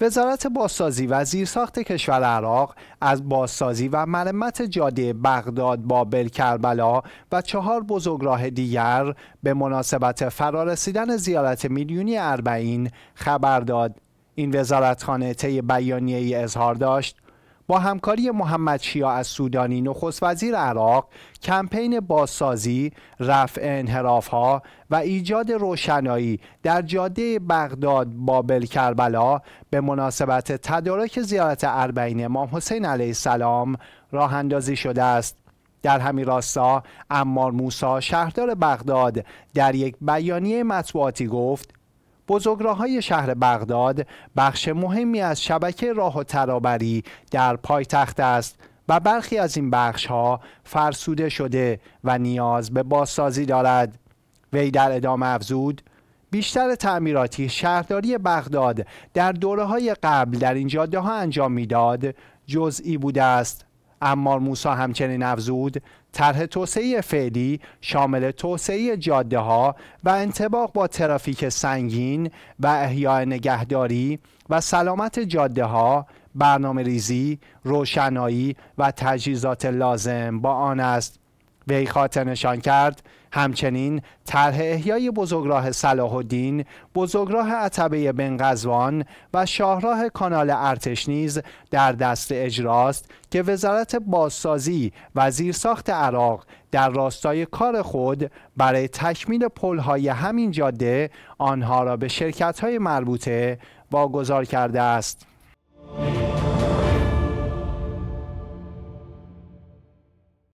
وزارت بازسازی و زیرساخت کشور عراق از بازسازی و مرمت جاده بغداد بابل کربلا و چهار بزرگراه دیگر به مناسبت فرارسیدن زیارت میلیونی اربعین خبر داد این وزارتخانه طی بیانیه ای اظهار داشت با همکاری محمد شیا از سودانی نخست وزیر عراق کمپین بازسازی، رفع انحرافها و ایجاد روشنایی در جاده بغداد بابل کربلا به مناسبت تدارک زیارت اربعین امام حسین علیه السلام راه اندازی شده است. در همین راستا امار موسا شهردار بغداد در یک بیانیه مطبوعاتی گفت بزرگراههای شهر بغداد بخش مهمی از شبکه راه و ترابری در پایتخت است و برخی از این بخش ها فرسوده شده و نیاز به بازسازی دارد وی در ادامه افزود بیشتر تعمیراتی شهرداری بغداد در دوره های قبل در این جاده ها انجام میداد جزئی بوده است امار موسا همچنین افزود طرح توسعه فعلی شامل توسعه جاده ها و انتباق با ترافیک سنگین و احیاء نگهداری و سلامت جاده ها برنامه ریزی، روشنایی و تجهیزات لازم با آن است وی خاطر نشان کرد همچنین طرح احیای بزرگراه صلاح الدین، بزرگراه عتبه بن و شاهراه کانال ارتش نیز در دست اجراست که وزارت بازسازی و زیرساخت عراق در راستای کار خود برای تکمیل پلهای همین جاده آنها را به شرکت‌های مربوطه واگذار کرده است.